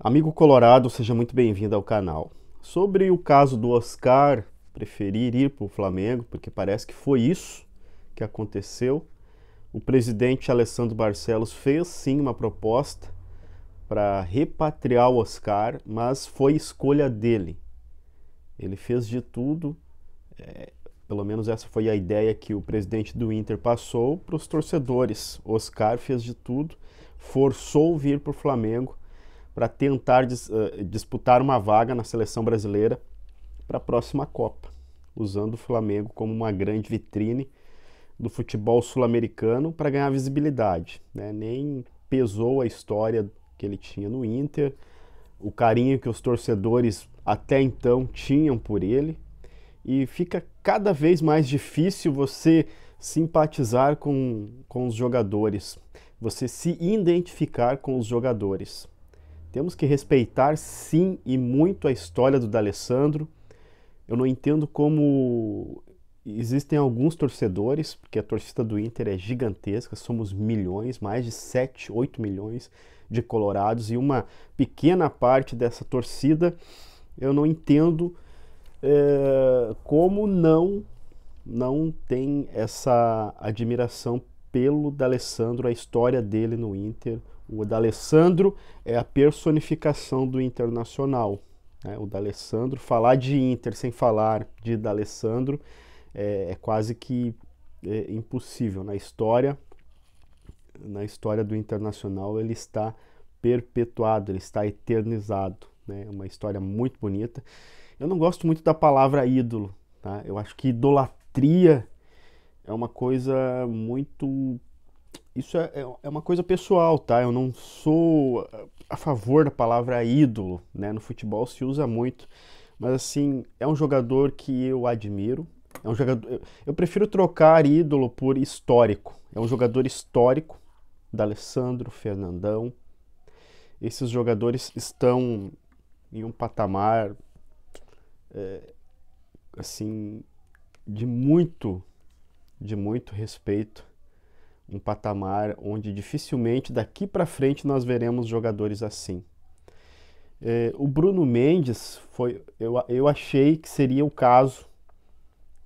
Amigo Colorado, seja muito bem-vindo ao canal. Sobre o caso do Oscar preferir ir para o Flamengo, porque parece que foi isso que aconteceu, o presidente Alessandro Barcelos fez sim uma proposta para repatriar o Oscar, mas foi escolha dele. Ele fez de tudo, é, pelo menos essa foi a ideia que o presidente do Inter passou para os torcedores. Oscar fez de tudo, forçou vir para o Flamengo para tentar dis, uh, disputar uma vaga na seleção brasileira para a próxima Copa, usando o Flamengo como uma grande vitrine do futebol sul-americano para ganhar visibilidade. Né? Nem pesou a história que ele tinha no Inter, o carinho que os torcedores até então tinham por ele, e fica cada vez mais difícil você simpatizar com, com os jogadores, você se identificar com os jogadores. Temos que respeitar sim e muito a história do D'Alessandro. Eu não entendo como existem alguns torcedores, porque a torcida do Inter é gigantesca, somos milhões, mais de 7, 8 milhões de colorados e uma pequena parte dessa torcida, eu não entendo é, como não não tem essa admiração pelo D'Alessandro, a história dele no Inter. O D'Alessandro é a personificação do internacional. Né? O D'Alessandro, falar de Inter sem falar de D'Alessandro é, é quase que é impossível. Na história, na história do internacional, ele está perpetuado, ele está eternizado. Né? É uma história muito bonita. Eu não gosto muito da palavra ídolo. Tá? Eu acho que idolatria é uma coisa muito. Isso é, é, é uma coisa pessoal, tá? Eu não sou a favor da palavra ídolo, né? No futebol se usa muito, mas assim, é um jogador que eu admiro. É um jogador, eu prefiro trocar ídolo por histórico. É um jogador histórico, da Alessandro Fernandão. Esses jogadores estão em um patamar é, assim de muito de muito respeito, um patamar onde dificilmente daqui para frente nós veremos jogadores assim. É, o Bruno Mendes foi, eu, eu achei que seria o caso,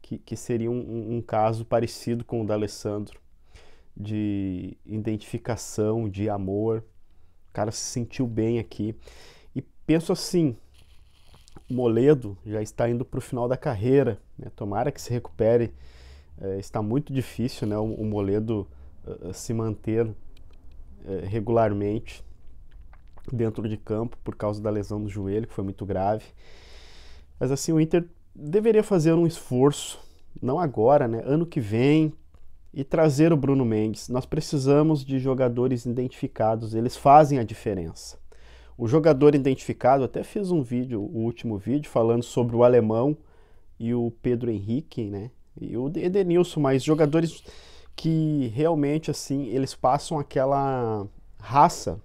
que, que seria um, um caso parecido com o da Alessandro, de identificação, de amor. O cara se sentiu bem aqui. E penso assim, o Moledo já está indo para o final da carreira, né? tomara que se recupere é, está muito difícil né, o, o Moledo uh, se manter uh, regularmente dentro de campo por causa da lesão do joelho, que foi muito grave. Mas assim, o Inter deveria fazer um esforço, não agora, né, ano que vem, e trazer o Bruno Mendes. Nós precisamos de jogadores identificados, eles fazem a diferença. O jogador identificado, até fiz um vídeo, o último vídeo, falando sobre o alemão e o Pedro Henrique, né? E o Edenilson, mas jogadores que realmente, assim, eles passam aquela raça,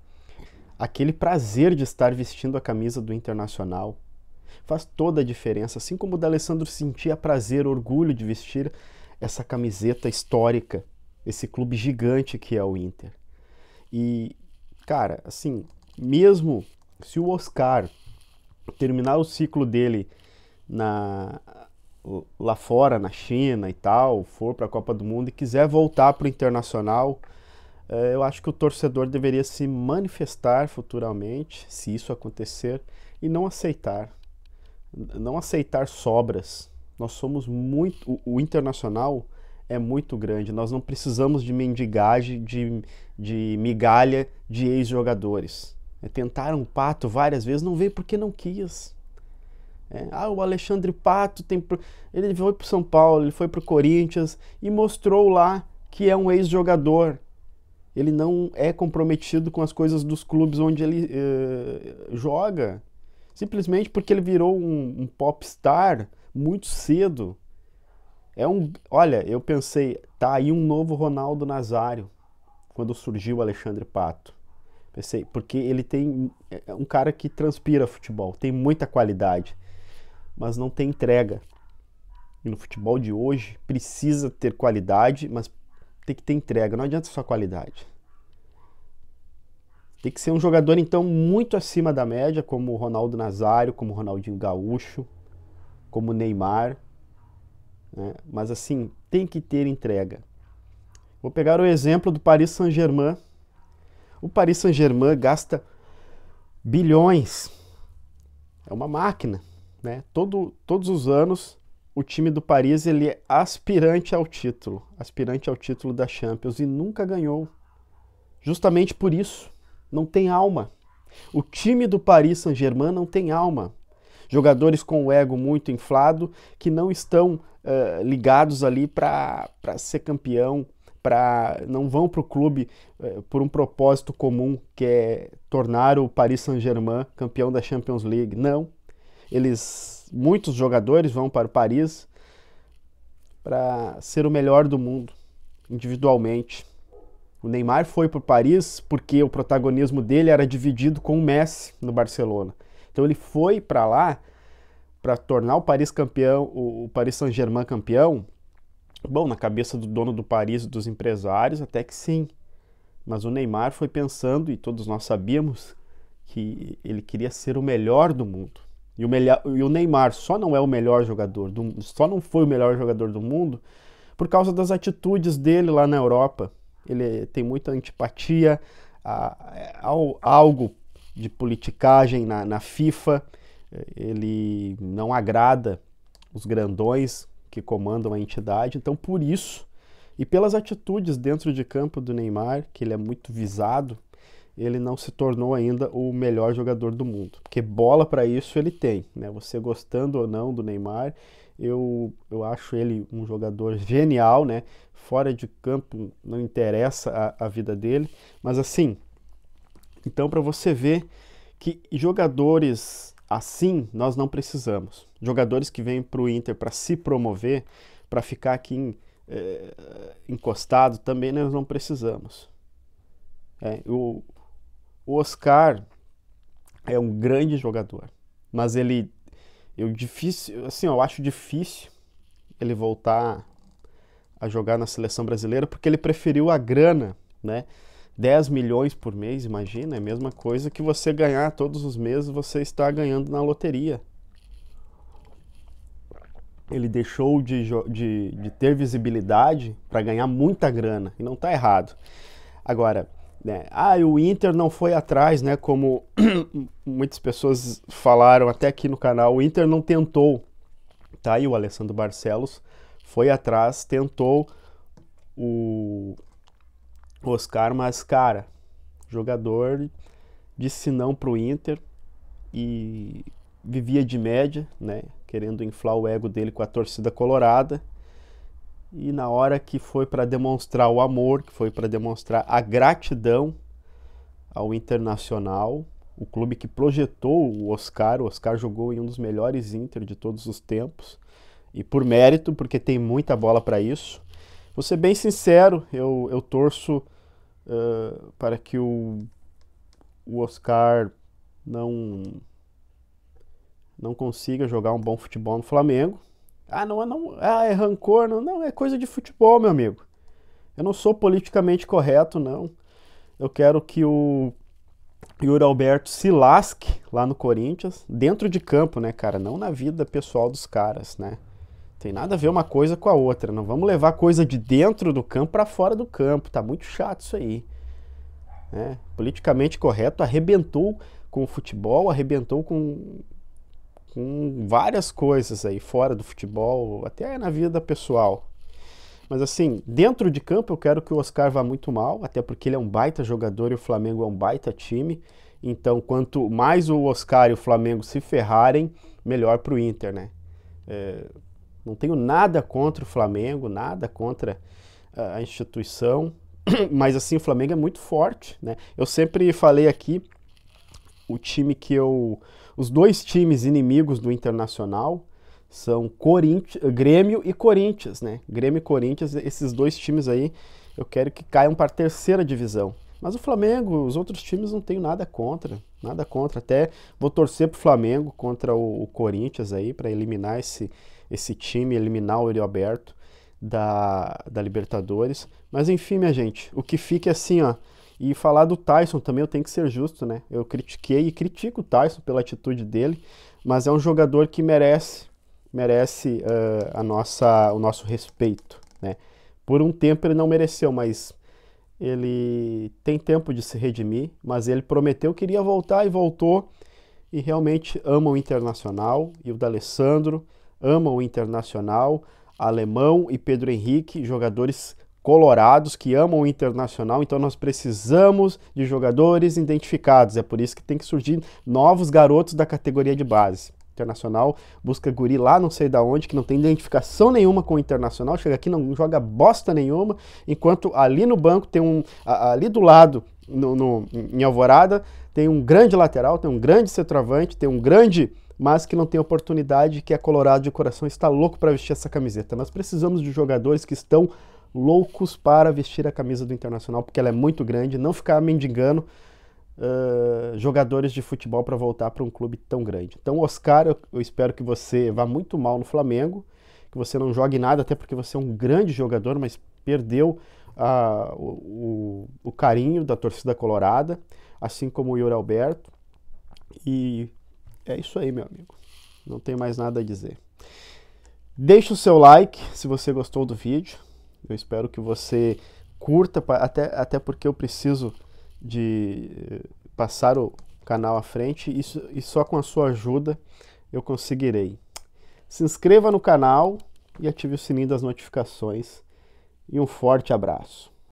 aquele prazer de estar vestindo a camisa do Internacional. Faz toda a diferença, assim como o D'Alessandro sentia prazer, orgulho de vestir essa camiseta histórica, esse clube gigante que é o Inter. E, cara, assim, mesmo se o Oscar terminar o ciclo dele na lá fora, na China e tal, for para a Copa do Mundo e quiser voltar para o internacional, eh, eu acho que o torcedor deveria se manifestar futuramente, se isso acontecer, e não aceitar. Não aceitar sobras. Nós somos muito. O, o internacional é muito grande. Nós não precisamos de mendigagem, de, de migalha de ex-jogadores. É Tentaram o pato várias vezes, não veio porque não quis. É, ah, o Alexandre Pato tem, ele foi para São Paulo, ele foi para o Corinthians e mostrou lá que é um ex-jogador. Ele não é comprometido com as coisas dos clubes onde ele eh, joga, simplesmente porque ele virou um, um popstar muito cedo. É um, olha, eu pensei, tá aí um novo Ronaldo Nazário quando surgiu o Alexandre Pato. Pensei, porque ele tem é, é um cara que transpira futebol, tem muita qualidade mas não tem entrega. E no futebol de hoje precisa ter qualidade, mas tem que ter entrega. Não adianta só qualidade. Tem que ser um jogador, então, muito acima da média, como o Ronaldo Nazário, como o Ronaldinho Gaúcho, como o Neymar. Né? Mas, assim, tem que ter entrega. Vou pegar o exemplo do Paris Saint-Germain. O Paris Saint-Germain gasta bilhões. É uma máquina. Né? Todo, todos os anos, o time do Paris ele é aspirante ao título, aspirante ao título da Champions e nunca ganhou. Justamente por isso, não tem alma. O time do Paris Saint-Germain não tem alma. Jogadores com o ego muito inflado que não estão uh, ligados ali para ser campeão, para não vão para o clube uh, por um propósito comum que é tornar o Paris Saint-Germain campeão da Champions League. Não, eles, muitos jogadores vão para o Paris para ser o melhor do mundo individualmente. O Neymar foi para o Paris porque o protagonismo dele era dividido com o Messi no Barcelona. Então ele foi para lá para tornar o Paris campeão, o Paris Saint-Germain campeão. Bom, na cabeça do dono do Paris e dos empresários, até que sim. Mas o Neymar foi pensando, e todos nós sabíamos, que ele queria ser o melhor do mundo. E o, melhor, e o Neymar só não é o melhor jogador, do, só não foi o melhor jogador do mundo por causa das atitudes dele lá na Europa. Ele tem muita antipatia a, a, a algo de politicagem na, na FIFA. Ele não agrada os grandões que comandam a entidade. Então, por isso e pelas atitudes dentro de campo do Neymar, que ele é muito visado ele não se tornou ainda o melhor jogador do mundo. Porque bola para isso ele tem, né? Você gostando ou não do Neymar, eu, eu acho ele um jogador genial, né? Fora de campo não interessa a, a vida dele, mas assim, então para você ver que jogadores assim nós não precisamos. Jogadores que vêm para o Inter para se promover, para ficar aqui em, eh, encostado também nós não precisamos. É, o Oscar é um grande jogador, mas ele eu difícil, assim, eu acho difícil ele voltar a jogar na seleção brasileira porque ele preferiu a grana, né? 10 milhões por mês, imagina, é a mesma coisa que você ganhar todos os meses, você está ganhando na loteria. Ele deixou de, de, de ter visibilidade para ganhar muita grana, e não está errado. Agora, né? Ah, o Inter não foi atrás, né? Como muitas pessoas falaram até aqui no canal, o Inter não tentou. Tá? E o Alessandro Barcelos foi atrás, tentou o Oscar, mas cara, jogador disse não pro Inter e vivia de média, né? Querendo inflar o ego dele com a torcida colorada e na hora que foi para demonstrar o amor, que foi para demonstrar a gratidão ao Internacional, o clube que projetou o Oscar, o Oscar jogou em um dos melhores Inter de todos os tempos, e por mérito, porque tem muita bola para isso. Vou ser bem sincero, eu, eu torço uh, para que o, o Oscar não, não consiga jogar um bom futebol no Flamengo, ah, não é não, ah, é rancor, não, não, é coisa de futebol, meu amigo. Eu não sou politicamente correto, não. Eu quero que o Yuri Alberto se lasque lá no Corinthians, dentro de campo, né, cara? Não na vida pessoal dos caras, né? Tem nada a ver uma coisa com a outra. Não vamos levar coisa de dentro do campo para fora do campo. Tá muito chato isso aí. É, politicamente correto arrebentou com o futebol, arrebentou com, com várias coisas aí fora do futebol, até na vida pessoal. Mas assim, dentro de campo eu quero que o Oscar vá muito mal, até porque ele é um baita jogador e o Flamengo é um baita time. Então, quanto mais o Oscar e o Flamengo se ferrarem, melhor para o Inter, né? É, não tenho nada contra o Flamengo, nada contra a instituição, mas assim, o Flamengo é muito forte, né? Eu sempre falei aqui o time que eu. Os dois times inimigos do Internacional são Corinthians, Grêmio e Corinthians, né? Grêmio e Corinthians, esses dois times aí, eu quero que caiam para a terceira divisão. Mas o Flamengo, os outros times não tenho nada contra, nada contra. Até vou torcer pro Flamengo contra o, o Corinthians aí para eliminar esse esse time, eliminar o Rio Aberto da, da Libertadores. Mas enfim, minha gente, o que fica é assim, ó, e falar do Tyson também eu tenho que ser justo, né? Eu critiquei e critico o Tyson pela atitude dele, mas é um jogador que merece merece uh, a nossa, o nosso respeito, né? Por um tempo ele não mereceu, mas ele tem tempo de se redimir, mas ele prometeu que iria voltar e voltou e realmente ama o Internacional e o D'Alessandro ama o Internacional, Alemão e Pedro Henrique, jogadores colorados que amam o Internacional, então nós precisamos de jogadores identificados. É por isso que tem que surgir novos garotos da categoria de base. Internacional busca guri lá, não sei da onde, que não tem identificação nenhuma com o Internacional, chega aqui não joga bosta nenhuma, enquanto ali no banco tem um ali do lado no, no em Alvorada tem um grande lateral, tem um grande centroavante, tem um grande mas que não tem oportunidade, que é colorado de coração, está louco para vestir essa camiseta. Nós precisamos de jogadores que estão loucos para vestir a camisa do Internacional, porque ela é muito grande, não ficar mendigando uh, jogadores de futebol para voltar para um clube tão grande. Então, Oscar, eu, eu espero que você vá muito mal no Flamengo, que você não jogue nada, até porque você é um grande jogador, mas perdeu o, o, carinho da torcida colorada, assim como o Yuri Alberto. E é isso aí, meu amigo. Não tem mais nada a dizer. Deixe o seu like se você gostou do vídeo. Eu espero que você curta, até, até porque eu preciso de eh, passar o canal à frente e só com a sua ajuda eu conseguirei. Se inscreva no canal e ative o sininho das notificações. E um forte abraço.